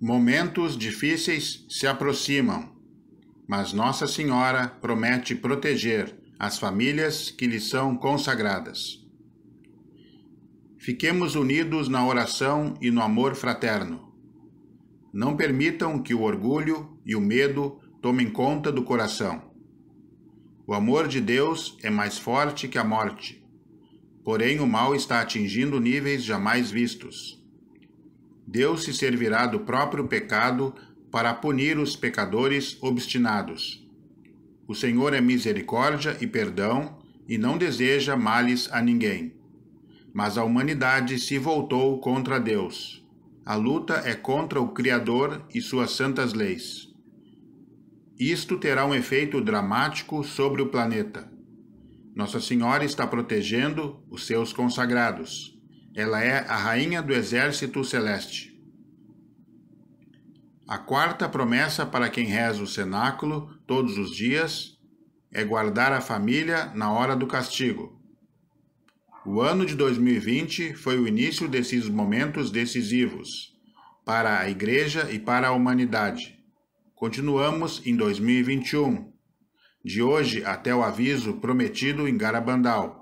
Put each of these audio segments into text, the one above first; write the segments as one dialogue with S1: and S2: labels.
S1: Momentos difíceis se aproximam, mas Nossa Senhora promete proteger as famílias que lhe são consagradas. Fiquemos unidos na oração e no amor fraterno. Não permitam que o orgulho e o medo tomem conta do coração. O amor de Deus é mais forte que a morte, porém o mal está atingindo níveis jamais vistos. Deus se servirá do próprio pecado para punir os pecadores obstinados. O Senhor é misericórdia e perdão e não deseja males a ninguém. Mas a humanidade se voltou contra Deus. A luta é contra o Criador e suas santas leis. Isto terá um efeito dramático sobre o planeta. Nossa Senhora está protegendo os seus consagrados. Ela é a rainha do exército celeste. A quarta promessa para quem reza o cenáculo todos os dias é guardar a família na hora do castigo. O ano de 2020 foi o início desses momentos decisivos para a Igreja e para a humanidade. Continuamos em 2021, de hoje até o aviso prometido em Garabandal.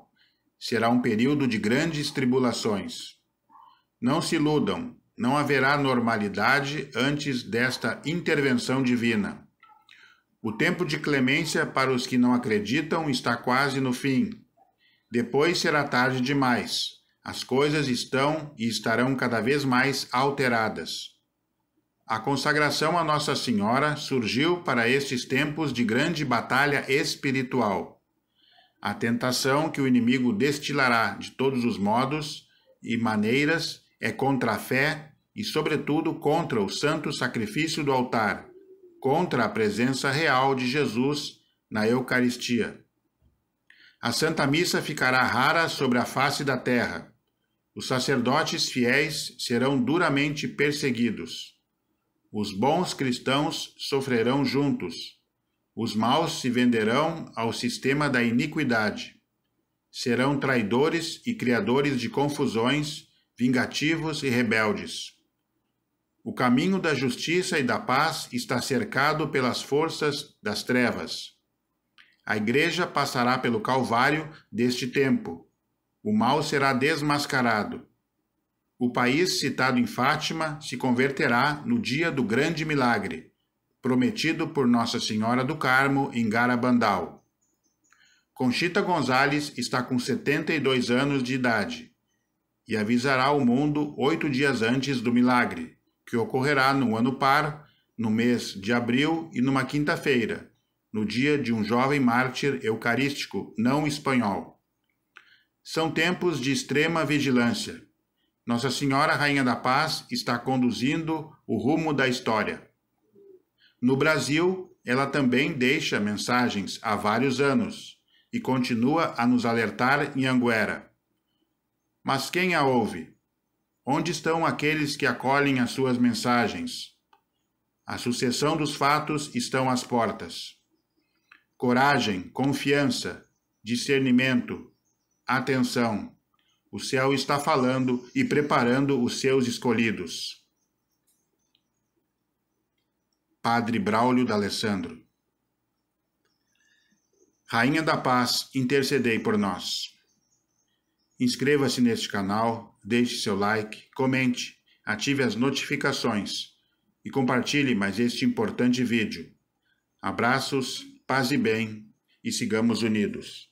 S1: Será um período de grandes tribulações. Não se iludam, não haverá normalidade antes desta intervenção divina. O tempo de clemência para os que não acreditam está quase no fim. Depois será tarde demais. As coisas estão e estarão cada vez mais alteradas. A consagração a Nossa Senhora surgiu para estes tempos de grande batalha espiritual a tentação que o inimigo destilará de todos os modos e maneiras é contra a fé e, sobretudo, contra o santo sacrifício do altar, contra a presença real de Jesus na Eucaristia. A Santa Missa ficará rara sobre a face da terra. Os sacerdotes fiéis serão duramente perseguidos. Os bons cristãos sofrerão juntos os maus se venderão ao sistema da iniquidade. Serão traidores e criadores de confusões, vingativos e rebeldes. O caminho da justiça e da paz está cercado pelas forças das trevas. A igreja passará pelo calvário deste tempo. O mal será desmascarado. O país citado em Fátima se converterá no dia do grande milagre prometido por Nossa Senhora do Carmo, em Garabandal. Conchita Gonzalez está com 72 anos de idade e avisará o mundo oito dias antes do milagre, que ocorrerá no ano par, no mês de abril e numa quinta-feira, no dia de um jovem mártir eucarístico não espanhol. São tempos de extrema vigilância. Nossa Senhora Rainha da Paz está conduzindo o rumo da história. No Brasil, ela também deixa mensagens há vários anos e continua a nos alertar em Anguera. Mas quem a ouve? Onde estão aqueles que acolhem as suas mensagens? A sucessão dos fatos estão às portas. Coragem, confiança, discernimento, atenção. O céu está falando e preparando os seus escolhidos. Padre Braulio D'Alessandro. Rainha da Paz, intercedei por nós. Inscreva-se neste canal, deixe seu like, comente, ative as notificações e compartilhe mais este importante vídeo. Abraços, paz e bem e sigamos unidos.